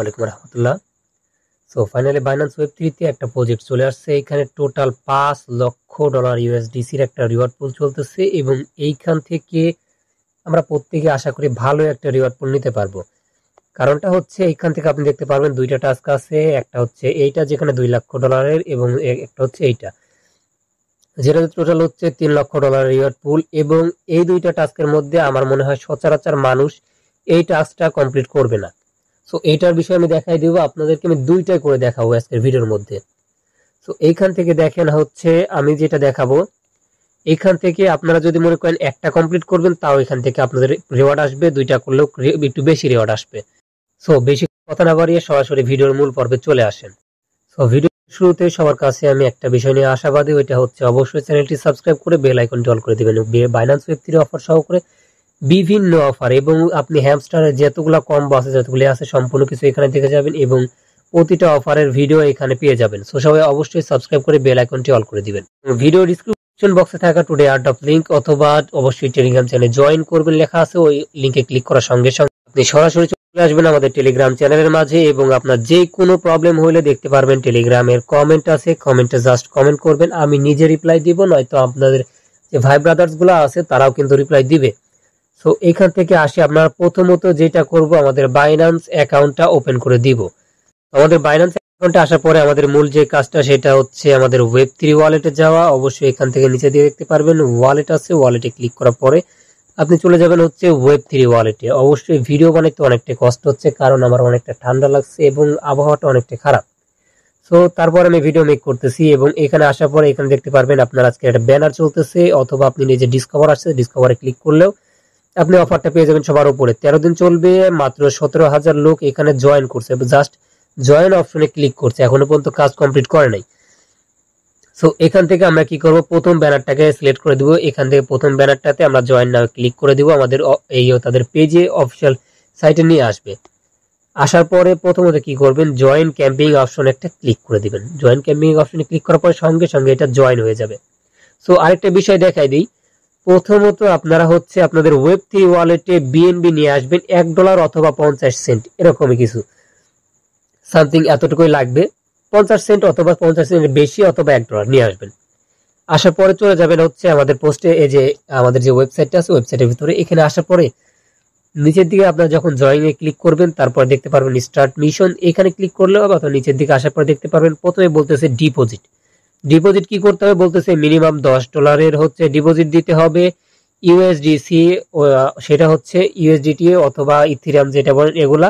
আলাইকুম রহমতুল্লাহ so finally Binance web থ্রিতে একটা প্রজেক্ট চলে আসছে এখানে টোটাল পাঁচ লক্ষ ডলার ইউএসডিসির একটা রিওয়ার্ড পুল চলতেছে এবং এইখান থেকে আমরা প্রত্যেকে আশা করি ভালো একটা রিওয়ার্ড পুল নিতে পারবো কারণটা হচ্ছে এইখান থেকে আপনি দেখতে পারবেন দুইটা টাস্ক আছে একটা হচ্ছে এইটা যেখানে দুই লক্ষ ডলারের এবং একটা হচ্ছে এইটা যেটা টোটাল হচ্ছে তিন লক্ষ ডলার রিওয়ার্ড পুল এবং এই দুইটা টাস্কের মধ্যে আমার মনে হয় সচরাচর মানুষ এই টাস্কটা কমপ্লিট করবে না সো এইটার বিষয়ে আমি দেখাই দিব আপনাদেরকে আমি দুইটাই করে দেখাবো আজকের ভিডিওর মধ্যে সো এইখান থেকে দেখেন হচ্ছে আমি যেটা দেখাবো এখান থেকে আপনারা যদি মনে করেন একটা কমপ্লিট করবেন তাও এখান থেকে আপনাদের রেওয়ার্ড আসবে দুইটা করলেও একটু বেশি রেওয়ার্ড আসবে সো বেশি কথা না বাড়িয়ে সরাসরি ভিডিওর মূল পর্বে চলে আসেন সো ভিডিও শুরুতে সবার কাছে আমি একটা বিষয় নিয়ে আশাবাদী ওইটা হচ্ছে অবশ্যই চ্যানেলটি সাবস্ক্রাইব করে বেল আইকনটি অল করে দেবেন বাইনান্স ওয়েব থ্রি অফার সহ করে বিভিন্ন অফার এবং আপনি হ্যামস্টারের যতগুলো কম্বো আছে যতগুলি আছে সম্পূর্ণ কিছু এখানে দেখে যাবেন এবং প্রতিটা অফারের ভিডিও এখানে পেয়ে যাবেন সো সবাই অবশ্যই সাবস্ক্রাইব করে বেল আইকনটি অল করে দিবেন ভিডিও ডিসক্রিপশন বক্সে থাকা টুডে আর্ট অফ লিঙ্ক অথবা অবশ্যই টেলিগ্রাম চ্যানেলে জয়েন করবেন লেখা আছে ওই লিঙ্কে ক্লিক করার সঙ্গে সঙ্গে আপনি সরাসরি চলে আসবেন আমাদের টেলিগ্রাম চ্যানেলের মাঝে এবং আপনার যে কোনো প্রবলেম হলে দেখতে পারবেন টেলিগ্রামের কমেন্ট আছে কমেন্টে জাস্ট কমেন্ট করবেন আমি নিজে রিপ্লাই দিব নয়তো আপনাদের যে ভাই ব্রাদার্সগুলো আছে তারাও কিন্তু রিপ্লাই দিবে সো এখান থেকে আসি আমরা প্রথমত যেটা করব আমাদের বাইন্যান্স অ্যাকাউন্টটা ওপেন করে দিব আমাদের বাইন্যান্স অ্যাকাউন্টে আসার পরে আমাদের মূল যে কাজটা সেটা হচ্ছে আমাদের ওয়েব থ্রি ওয়ালেটে যাওয়া অবশ্যই এখান থেকে নিচে দিয়ে দেখতে পারবেন ওয়ালেট আছে ওয়ালেটে ক্লিক করার পরে আপনি চলে যাবেন হচ্ছে ওয়েব থ্রি ওয়ালেটে অবশ্যই ভিডিও বানাইতে অনেকটা কষ্ট হচ্ছে কারণ আমার অনেকটা ঠান্ডা লাগছে এবং আবহাওয়াটা অনেকটা খারাপ সো তারপর আমি ভিডিও মেক করতেছি এবং এখানে আসার পর এখানে দেখতে পারবেন আপনার আজকে একটা ব্যানার চলতেছে অথবা আপনি নিজে ডিসকভার আসছে ডিসকভারে ক্লিক করলেও আপনি অফারটা পেয়ে যাবেন সবার উপরে তেরো দিন চলবে মাত্র সতেরো হাজার লোক এখানে জয়েন করছে জাস্ট জয়েন অপশনে ক্লিক করছে এখনো পর্যন্ত কাজ কমপ্লিট করে নাই সো এখান থেকে আমরা কি করব প্রথম ব্যানারটাকে সিলেক্ট করে দিব এখান থেকে প্রথম ব্যানারটাতে আমরা জয়েন নাও ক্লিক করে দিব আমাদের এই তাদের পেজে অফিসিয়াল সাইটে নিয়ে আসবে আসার পরে প্রথমত কি করবেন জয়েন ক্যাম্পিং অপশন একটা ক্লিক করে দিবেন জয়েন ক্যাম্পিং অপশনে ক্লিক করার পরে সঙ্গে সঙ্গে এটা জয়েন হয়ে যাবে সো আরেকটা বিষয় দেখাই দিই প্রথমত আপনারা হচ্ছে আপনাদের ওয়েব থ্রি ওয়ালেটে বিএনবি নিয়ে আসবেন এক ডলার অথবা পঞ্চাশ সেন্ট এরকমই কিছু সামথিং এতটুকুই লাগবে পঞ্চাশ সেন্ট অথবা পঞ্চাশ সেন্ট বেশি অথবা এক ডলার নিয়ে আসবেন আসার পরে চলে যাবেন হচ্ছে আমাদের পোস্টে এই যে আমাদের যে ওয়েবসাইটটা আছে ওয়েবসাইটের ভিতরে এখানে আসার পরে নিচের দিকে আপনারা যখন জয়েন এ ক্লিক করবেন তারপর দেখতে পারবেন স্টার্ট মিশন এখানে ক্লিক করলেও অথবা নিচের দিকে আসার পর দেখতে পারবেন প্রথমে বলতেছে ডিপোজিট ডিপোজিট কি করতে হবে বলতেছে মিনিমাম দশ ডলারের হচ্ছে ডিপোজিট দিতে হবে ইউএসডিসি সেটা হচ্ছে ইউএসডিটি অথবা ইথিরাম যেটা বলেন এগুলা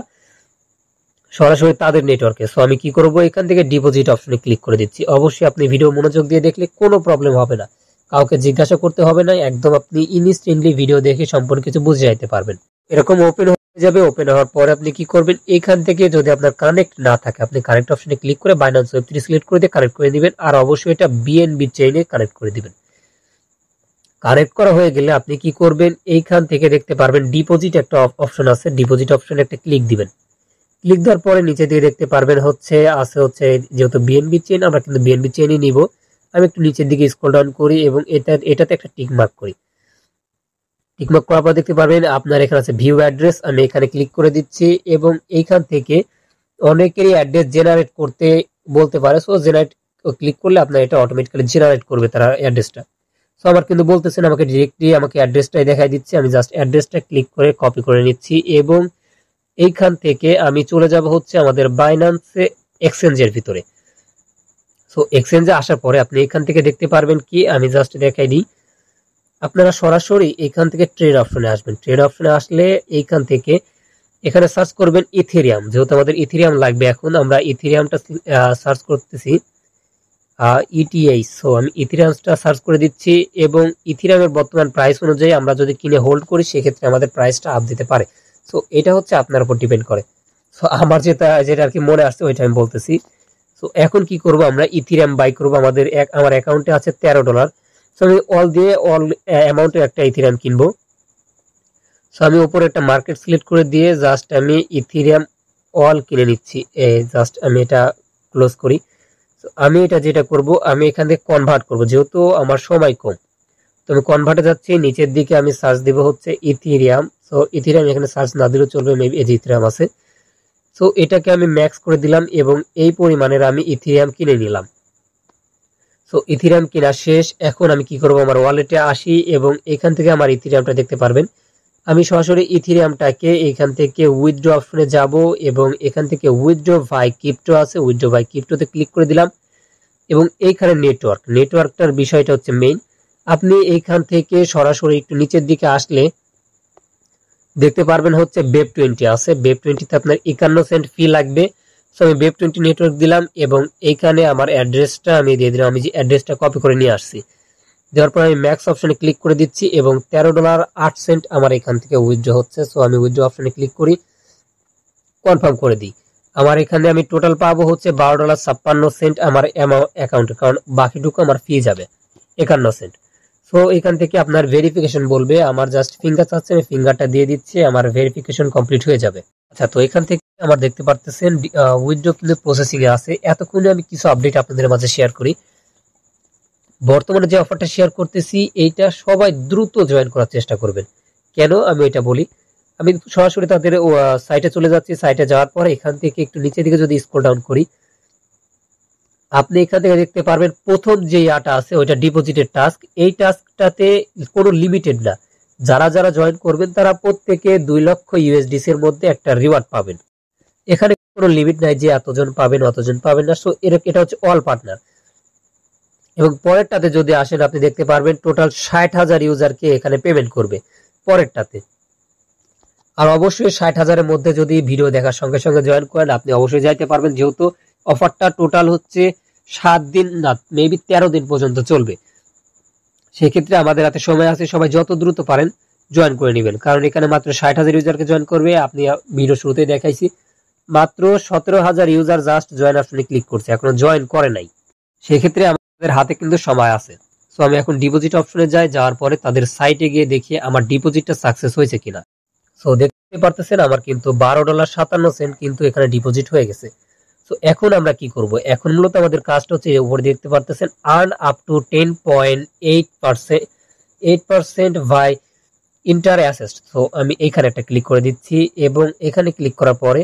সরাসরি তাদের নেটওয়ার্কে সো আমি কি করব এখান থেকে ডিপোজিট অপশনে ক্লিক করে দিচ্ছি অবশ্যই আপনি ভিডিও মনোযোগ দিয়ে দেখলে কোনো প্রবলেম হবে না কাউকে জিজ্ঞাসা করতে হবে না একদম আপনি ইনস্ট্যান্টলি ভিডিও দেখে সম্পর্কে কিছু বুঝে যাইতে পারবেন এরকম ওপেন যাবে ওপেন হওয়ার পরে আপনি কি করবেন এখান থেকে যদি আপনার কানেক্ট না থাকে আপনি কানেক্ট অপশনে ক্লিক করে বাইন্যান্স ওয়েব থ্রি সিলেক্ট করে দিয়ে কানেক্ট করে দিবেন আর অবশ্যই এটা বিএনবি চেইনে কানেক্ট করে দিবেন কানেক্ট করা হয়ে গেলে আপনি কি করবেন এইখান থেকে দেখতে পারবেন ডিপোজিট একটা অপশন আছে ডিপোজিট অপশনে একটা ক্লিক দিবেন ক্লিক দেওয়ার পরে নিচে দিয়ে দেখতে পারবেন হচ্ছে আছে হচ্ছে যেহেতু বিএনবি চেইন আমরা কিন্তু বিএনবি চেইনই নিব আমি একটু নিচের দিকে স্ক্রল ডাউন করি এবং এটা এটাতে একটা টিক মার্ক করি টিকমার্ক করার পর দেখতে পারবেন আপনার এখানে আছে ভিউ অ্যাড্রেস আমি এখানে ক্লিক করে দিচ্ছি এবং এইখান থেকে অনেকেরই অ্যাড্রেস জেনারেট করতে বলতে পারে সো জেনারেট ক্লিক করলে আপনার এটা অটোমেটিক্যালি জেনারেট করবে তারা অ্যাড্রেসটা সো আমার কিন্তু বলতেছেন আমাকে ডিরেক্টলি আমাকে অ্যাড্রেসটাই দেখাই দিচ্ছে আমি জাস্ট অ্যাড্রেসটা ক্লিক করে কপি করে নিচ্ছি এবং এইখান থেকে আমি চলে যাব হচ্ছে আমাদের বাইনান্সে এক্সচেঞ্জের ভিতরে সো এক্সচেঞ্জে আসার পরে আপনি এখান থেকে দেখতে পারবেন কি আমি জাস্ট দেখাই দিই আপনারা সরাসরি এখান থেকে ট্রেড অপশনে আসবেন ট্রেড অপশনে আসলে এইখান থেকে এখানে সার্চ করবেন ইথেরিয়াম যেহেতু আমাদের ইথেরিয়াম লাগবে এখন আমরা ইথেরিয়ামটা সার্চ করতেছি ইটিআই সো e আমি ইথেরিয়ামটা সার্চ করে দিচ্ছি এবং ইথেরিয়ামের বর্তমান প্রাইস অনুযায়ী আমরা যদি কিনে হোল্ড করি সেক্ষেত্রে আমাদের প্রাইসটা আপ দিতে পারে সো এটা হচ্ছে আপনার উপর ডিপেন্ড করে সো আমার যেটা যেটা আর কি মনে আসছে ওইটা আমি বলতেছি সো এখন কি করব আমরা ইথেরিয়াম বাই করব আমাদের আমার অ্যাকাউন্টে আছে তেরো ডলার সরি আমি অল দিয়ে অল অ্যামাউন্টে uh, একটা ইথিরিয়াম কিনবো সো আমি উপরে একটা মার্কেট সিলেক্ট করে দিয়ে জাস্ট আমি ইথিরিয়াম অল কিনে নিচ্ছি জাস্ট আমি এটা ক্লোজ করি আমি এটা যেটা করব আমি এখান থেকে কনভার্ট করব যেহেতু আমার সময় কম তো আমি কনভার্টে যাচ্ছি নিচের দিকে আমি সার্চ দিব হচ্ছে ইথিরিয়াম সো ইথিরিয়াম এখানে সার্চ না দিলেও চলবে মেবি এই যে ইথিরিয়াম আছে সো এটাকে আমি ম্যাক্স করে দিলাম এবং এই পরিমাণের আমি ইথিরিয়াম কিনে নিলাম তো ইথিরাম কিনা শেষ এখন আমি কি করব আমার ওয়ালেটে আসি এবং এখান থেকে আমার ইথিরামটা দেখতে পারবেন আমি সরাসরি ইথিরামটাকে এখান থেকে উইথড্র অপশনে যাব এবং এখান থেকে উইথড্র ভাই কিপ্টো আছে উইথড্র ভাই কিপ্টোতে ক্লিক করে দিলাম এবং এইখানে নেটওয়ার্ক নেটওয়ার্কটার বিষয়টা হচ্ছে মেইন আপনি এইখান থেকে সরাসরি একটু নিচের দিকে আসলে দেখতে পারবেন হচ্ছে বেব টোয়েন্টি আছে বেব টোয়েন্টিতে আপনার একান্ন সেন্ট ফি লাগবে সো আমি বেব টোয়েন্টি নেটওয়ার্ক দিলাম এবং এইখানে আমার অ্যাড্রেসটা আমি দিয়ে দিলাম আমি যে অ্যাড্রেসটা কপি করে নিয়ে আসছি দেওয়ার পর আমি ম্যাক্স অপশানে ক্লিক করে দিচ্ছি এবং তেরো ডলার আট সেন্ট আমার এখান থেকে উইথড্র হচ্ছে সো আমি উইথড্র অপশানে ক্লিক করি কনফার্ম করে দিই আমার এখানে আমি টোটাল পাবো হচ্ছে বারো ডলার ছাপ্পান্ন সেন্ট আমার অ্যাকাউন্টে কারণ বাকিটুকু আমার ফি যাবে একান্ন সেন্ট সো এখান থেকে আপনার ভেরিফিকেশন বলবে আমার জাস্ট ফিঙ্গার চাচ্ছে আমি ফিঙ্গারটা দিয়ে দিচ্ছি আমার ভেরিফিকেশন কমপ্লিট হয়ে যাবে আচ্ছা তো এখান থেকে আমার দেখতে পারতেছেন উইন্ডো কিন্তু প্রসেসিংয়ে আছে এতক্ষণে আমি কিছু আপডেট আপনাদের মাঝে শেয়ার করি বর্তমানে যে অফারটা শেয়ার করতেছি এইটা সবাই দ্রুত জয়েন করার চেষ্টা করবেন কেন আমি এটা বলি আমি সরাসরি তাদের সাইটে চলে যাচ্ছি সাইটে যাওয়ার পর এখান থেকে একটু নিচের দিকে যদি স্ক্রল ডাউন করি আপনি এখান থেকে দেখতে পারবেন প্রথম যে ইয়াটা আছে ওইটা ডিপোজিটের টাস্ক এই টাস্কটাতে কোনো লিমিটেড না যারা যারা জয়েন করবেন তারা প্রত্যেকে দুই লক্ষ ইউএসডিসি এর মধ্যে একটা রিওয়ার্ড পাবেন এখানে কোনো লিমিট নাই যে এতজন পাবেন অতজন পাবেন না সো এটা হচ্ছে অল পার্টনার এবং পরেরটাতে যদি আসেন আপনি দেখতে পারবেন টোটাল ষাট হাজার ইউজারকে এখানে পেমেন্ট করবে পরেরটাতে আর অবশ্যই ষাট হাজারের মধ্যে যদি ভিডিও দেখার সঙ্গে সঙ্গে জয়েন করেন আপনি অবশ্যই যাইতে পারবেন যেহেতু অফারটা টোটাল হচ্ছে সাত দিন না মেবি তেরো দিন পর্যন্ত চলবে সেক্ষেত্রে আমাদের হাতে সময় আছে সবাই যত দ্রুত পারেন জয়েন করে নেবেন কারণ এখানে মাত্র ষাট হাজার ইউজারকে জয়েন করবে আপনি ভিডিও শুরুতেই দেখাইছি মাত্র সতেরো হাজার ইউজার জাস্ট জয়েন আসলে ক্লিক করছে এখনো জয়েন করে নাই সেক্ষেত্রে আমাদের হাতে কিন্তু সময় আছে সো আমি এখন ডিপোজিট অপশনে যাই যাওয়ার পরে তাদের সাইটে গিয়ে দেখি আমার ডিপোজিটটা সাকসেস হয়েছে কিনা সো দেখতে পারতেছেন আমার কিন্তু বারো ডলার সাতান্ন সেন্ট কিন্তু এখানে ডিপোজিট হয়ে গেছে সো এখন আমরা কি করব এখন মূলত আমাদের কাজটা হচ্ছে উপরে দেখতে পারতেছেন earn up to ten point eight percent eight percent by interest so আমি এখানে একটা ক্লিক করে দিচ্ছি এবং এখানে ক্লিক করার পরে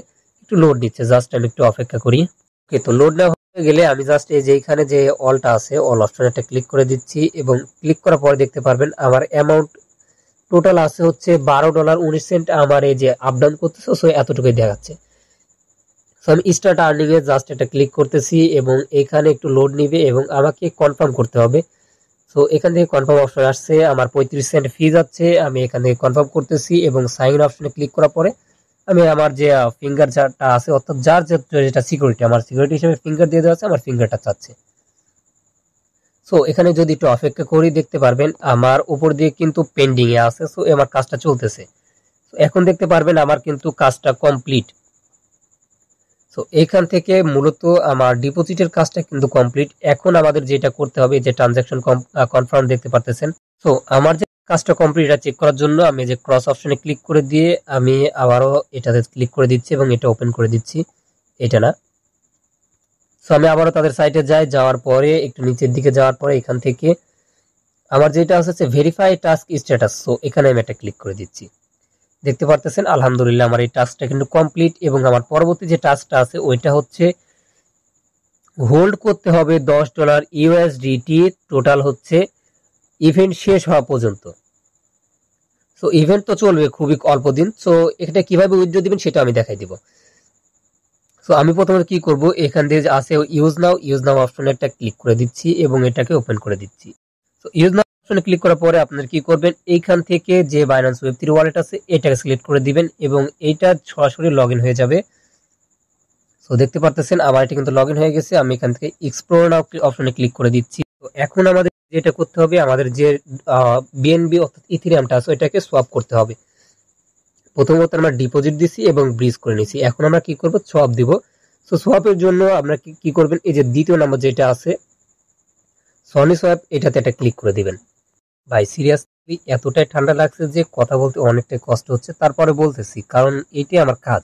একটু লোড নিচ্ছে জাস্ট আমি একটু অপেক্ষা করি ওকে তো লোড না হয়ে গেলে আমি জাস্ট এই যে এখানে যে অলটা আছে অল অপশনটা ক্লিক করে দিচ্ছি এবং ক্লিক করার পরে দেখতে পারবেন আমার অ্যামাউন্ট টোটাল আছে হচ্ছে বারো ডলার উনিশ সেন্ট আমার এই যে আপডাউন করতেছে সো এতটুকুই দেখাচ্ছে সো আমি স্টার্ট আর্নিং এ জাস্ট এটা ক্লিক করতেছি এবং এখানে একটু লোড নিবে এবং আমাকে কনফার্ম করতে হবে সো এখান থেকে কনফার্ম অপশন আসছে আমার পঁয়ত্রিশ সেন্ট ফি যাচ্ছে আমি এখান থেকে কনফার্ম করতেছি এবং সাইন অপশনে ক্লিক করার পরে আমি আমার যে ফিঙ্গার যারটা আছে অর্থাৎ যার যেটা সিকিউরিটি আমার সিকিউরিটি হিসেবে ফিঙ্গার দিয়ে দেওয়া আছে আমার ফিঙ্গারটা চাচ্ছে সো এখানে যদি একটু অপেক্ষা করি দেখতে পারবেন আমার উপর দিয়ে কিন্তু পেন্ডিংয়ে আছে সো আমার কাজটা চলতেছে সো এখন দেখতে পারবেন আমার কিন্তু কাজটা কমপ্লিট সো এখান থেকে মূলত আমার ডিপোজিটের কাজটা কিন্তু কমপ্লিট এখন আমাদের যেটা করতে হবে যে ট্রানজাকশন কনফার্ম দেখতে পারতেছেন সো আমার যে কাজটা কমপ্লিট চেক করার জন্য আমি যে ক্রস অপশনে ক্লিক করে দিয়ে আমি আবারও এটাতে ক্লিক করে দিচ্ছি এবং এটা ওপেন করে দিচ্ছি এটা না সো আমি আবারও তাদের সাইটে যাই যাওয়ার পরে একটু নিচের দিকে যাওয়ার পরে এখান থেকে আমার যেটা আছে ভেরিফাই টাস্ক স্ট্যাটাস সো এখানে আমি এটা ক্লিক করে দিচ্ছি দেখতে পারতেছেন আলহামদুলিল্লাহ আমার এই টাস্কটা কিন্তু কমপ্লিট এবং আমার পরবর্তী যে টাস্কটা আছে ওইটা হচ্ছে হোল্ড করতে হবে দশ ডলার ইউএসডিটি টোটাল হচ্ছে ইভেন্ট শেষ হওয়া পর্যন্ত সো ইভেন্ট তো চলবে খুবই অল্প দিন সো এখানে কিভাবে উইথড্র দিবেন সেটা আমি দেখাই দিব সো আমি প্রথমে কি করব এখান দিয়ে আছে ইউজ নাও ইউজ নাও অপশনে একটা ক্লিক করে দিচ্ছি এবং এটাকে ওপেন করে দিচ্ছি সো ইউজ নাও অপশনে ক্লিক করার পরে আপনার কি করবেন এইখান থেকে যে বাইন্যান্স ওয়েব থ্রি ওয়ালেট আছে এটাকে সিলেক্ট করে দিবেন এবং এইটা সরাসরি লগ হয়ে যাবে সো দেখতে পারতেছেন আমার এটা কিন্তু লগ হয়ে গেছে আমি এখান থেকে এক্সপ্লোর নাও অপশনে ক্লিক করে দিচ্ছি তো এখন আমাদের যেটা করতে হবে আমাদের যে বিএনবি অর্থাৎ ইথিরিয়ামটা আছে ওইটাকে সোয়াপ করতে হবে প্রথমত আমরা ডিপোজিট দিছি এবং ব্রিজ করে নিছি এখন আমরা কি করব সোয়াপ দিব সো সোয়াপের জন্য আপনারা কি করবেন এই যে দ্বিতীয় নাম্বার যেটা আছে সনি সোয়াপ এটাতে একটা ক্লিক করে দিবেন ভাই সিরিয়াসলি এতটাই ঠান্ডা লাগছে যে কথা বলতে অনেকটাই কষ্ট হচ্ছে তারপরে বলতেছি কারণ এটি আমার কাজ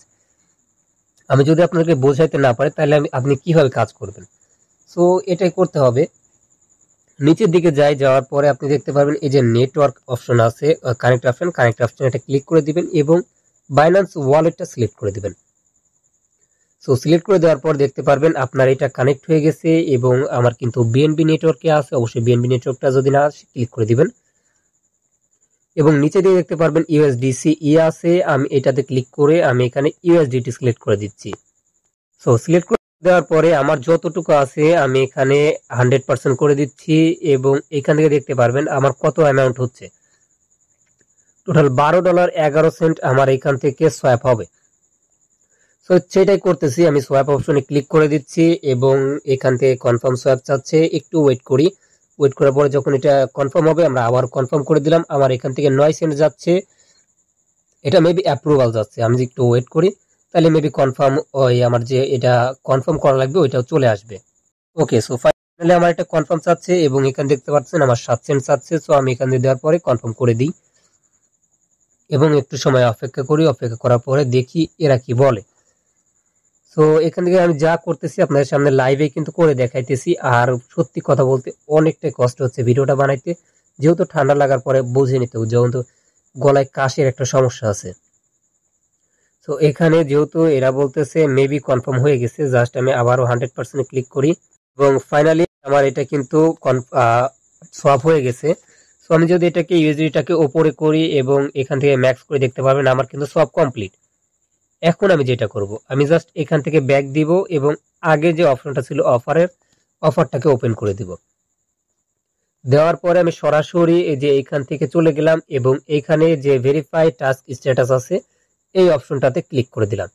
আমি যদি আপনাকে বোঝাইতে না পারি তাহলে আমি আপনি কিভাবে কাজ করবেন সো এটাই করতে হবে নিচের দিকে যাই যাওয়ার পরে আপনি দেখতে পারবেন এই যে নেটওয়ার্ক অপশন আছে কানেক্ট অপশন কানেক্ট অপশন এটা ক্লিক করে দিবেন এবং বাইন্যান্স ওয়ালেটটা সিলেক্ট করে দিবেন সো সিলেক্ট করে দেওয়ার পর দেখতে পারবেন আপনার এটা কানেক্ট হয়ে গেছে এবং আমার কিন্তু বিএনবি নেটওয়ার্কে আছে অবশ্যই বিএনবি নেটওয়ার্কটা যদি না আসে ক্লিক করে দিবেন এবং নিচে দিয়ে দেখতে পারবেন ইউএসডিসি ই e আছে আমি এটাতে ক্লিক করে আমি এখানে ইউএসডিটি সিলেক্ট করে দিচ্ছি সো সিলেক্ট দেওয়ার পরে আমার যতটুকু আছে আমি এখানে হান্ড্রেড পার্সেন্ট করে দিচ্ছি এবং এখান থেকে দেখতে পারবেন আমার কত অ্যামাউন্ট হচ্ছে টোটাল বারো ডলার এগারো সেন্ট আমার এখান থেকে সোয়াপ হবে সো সেটাই করতেছি আমি সোয়াপ অপশনে ক্লিক করে দিচ্ছি এবং এখান থেকে কনফার্ম সোয়াপ চাচ্ছে একটু ওয়েট করি ওয়েট করার পরে যখন এটা কনফার্ম হবে আমরা আবার কনফার্ম করে দিলাম আমার এখান থেকে নয় সেন্ট যাচ্ছে এটা মেবি অ্যাপ্রুভাল যাচ্ছে আমি একটু ওয়েট করি তাহলে মেবি কনফার্ম ওই আমার যে এটা কনফার্ম করা লাগবে ওইটাও চলে আসবে ওকে সো ফাইনালি আমার এটা কনফার্ম চাচ্ছে এবং এখানে দেখতে পাচ্ছেন আমার সাত সেন্ট চাচ্ছে সো আমি এখান দিয়ে দেওয়ার পরে কনফার্ম করে দিই এবং একটু সময় অপেক্ষা করি অপেক্ষা করার পরে দেখি এরা কি বলে সো এখান থেকে আমি যা করতেছি আপনাদের সামনে লাইভে কিন্তু করে দেখাইতেছি আর সত্যি কথা বলতে অনেকটাই কষ্ট হচ্ছে ভিডিওটা বানাইতে যেহেতু ঠান্ডা লাগার পরে বুঝে নিতে যেহেতু গলায় কাশির একটা সমস্যা আছে তো এখানে যেহেতু এরা বলতেছে মেবি কনফার্ম হয়ে গেছে জাস্ট আমি আবারও হান্ড্রেড পার্সেন্ট ক্লিক করি এবং ফাইনালি আমার এটা কিন্তু সফ হয়ে গেছে সো আমি যদি এটাকে ইউএসডিটাকে ওপরে করি এবং এখান থেকে ম্যাক্স করে দেখতে পারবেন আমার কিন্তু সব কমপ্লিট এখন আমি যেটা করব আমি জাস্ট এখান থেকে ব্যাক দিব এবং আগে যে অপশনটা ছিল অফারের অফারটাকে ওপেন করে দিব দেওয়ার পরে আমি সরাসরি এই যে এইখান থেকে চলে গেলাম এবং এইখানে যে ভেরিফাই টাস্ক স্ট্যাটাস আছে এই অপশনটাতে ক্লিক করে দিলাম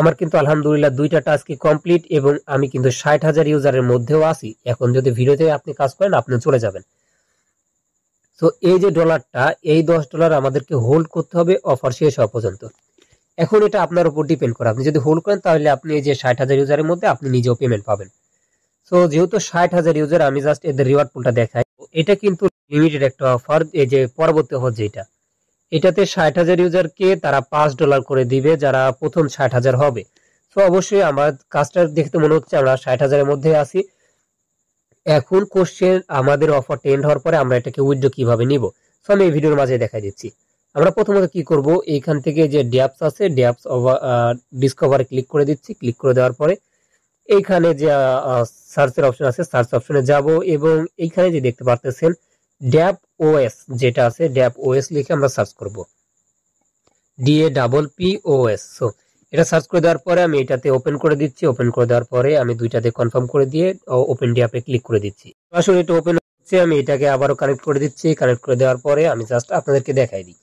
আমার কিন্তু আলহামদুলিল্লাহ দুইটা টাস্কই কমপ্লিট এবং আমি কিন্তু ষাট হাজার ইউজারের মধ্যেও আসি এখন যদি ভিডিওতে আপনি কাজ করেন আপনি চলে যাবেন তো এই যে ডলারটা এই দশ ডলার আমাদেরকে হোল্ড করতে হবে অফার শেষ হওয়া পর্যন্ত এখন এটা আপনার উপর ডিপেন্ড করে আপনি যদি হোল্ড করেন তাহলে আপনি এই যে ষাট হাজার ইউজারের মধ্যে আপনি নিজেও পেমেন্ট পাবেন সো যেহেতু ষাট হাজার ইউজার আমি জাস্ট এদের রিওয়ার্ড পুলটা দেখাই এটা কিন্তু লিমিটেড একটা অফার এই যে পরবর্তী হচ্ছে এটা এটাতে ষাট হাজার ইউজারকে তারা পাঁচ ডলার করে দিবে যারা প্রথম ষাট হাজার হবে তো অবশ্যই আমার কাজটা দেখতে মনে হচ্ছে আমরা ষাট হাজারের মধ্যে আছি এখন কোশ্চেন আমাদের অফার টেন্ড হওয়ার পরে আমরা এটাকে উইথড্র কিভাবে নিব সো আমি এই ভিডিওর মাঝে দেখাই দিচ্ছি আমরা প্রথমত কি করব এইখান থেকে যে ড্যাপস আছে ড্যাপস ডিসকভার ক্লিক করে দিচ্ছি ক্লিক করে দেওয়ার পরে এইখানে যে সার্চের অপশন আছে সার্চ অপশনে যাব এবং এইখানে যে দেখতে পারতেছেন ড্যাপ ওএস যেটা আছে ড্যাপ ওএস লিখে আমরা সার্চ করব DA double P OS so এটা সার্চ করে দেওয়ার পরে আমি এটাতে ওপেন করে দিচ্ছি ওপেন করে দেওয়ার পরে আমি দুইটাতে কনফার্ম করে দিয়ে ওপেন ড্যাপে ক্লিক করে দিচ্ছি আসলে এটা ওপেন হচ্ছে আমি এটাকে আবারও কানেক্ট করে দিচ্ছি কানেক্ট করে দেওয়ার পরে আমি জাস্ট আপনাদেরকে দেখাই দিই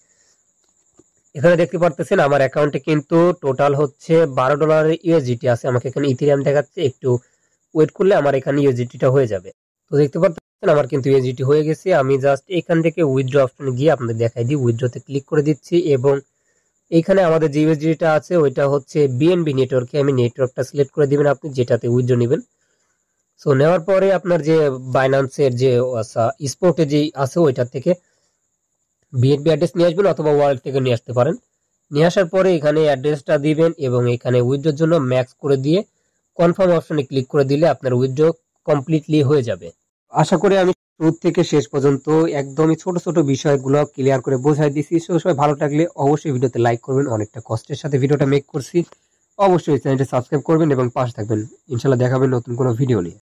এখানে দেখতে পারতেছেন আমার অ্যাকাউন্টে কিন্তু টোটাল হচ্ছে বারো ডলারের ইউএসডিটি আছে আমাকে এখানে ইথিরিয়াম দেখাচ্ছে একটু ওয়েট করলে আমার এখানে ইউএসডিটিটা হয়ে যাবে তো দেখতে পাচ্ছেন আমার কিন্তু এজিটি হয়ে গেছে আমি জাস্ট এখান থেকে উইথড্র অপশনে গিয়ে আপনাদের দেখাই দিই উইথড্রতে ক্লিক করে দিচ্ছি এবং এখানে আমাদের যে ইউএসডিটা আছে ওইটা হচ্ছে বিএনবি নেটওয়ার্কে আমি নেটওয়ার্কটা সিলেক্ট করে দিবেন আপনি যেটাতে উইথড্র নেবেন সো নেওয়ার পরে আপনার যে বাইন্যান্সের যে স্পোর্টে আচ্ছা, যে আছে ওইটার থেকে বিএনপি অ্যাড্রেস নিয়ে আসবেন অথবা ওয়ার্ল্ড থেকে নিয়ে আসতে পারেন নিয়ে আসার পরে এখানে অ্যাড্রেসটা দিবেন এবং এখানে উইথড্রোর জন্য ম্যাক্স করে দিয়ে কনফার্ম অপশনে ক্লিক করে দিলে আপনার উইথড্র কমপ্লিটলি হয়ে যাবে আশা করি আমি শুরু থেকে শেষ পর্যন্ত একদমই ছোট ছোট বিষয়গুলো ক্লিয়ার করে বোঝাই দিছি সো সবাই ভালো লাগলে অবশ্যই ভিডিওতে লাইক করবেন অনেকটা কষ্টের সাথে ভিডিওটা মেক করছি অবশ্যই চ্যানেলটি সাবস্ক্রাইব করবেন এবং পাশে থাকবেন ইনশাল্লাহ দেখাবেন নতুন কোনো ভিডিও নিয়ে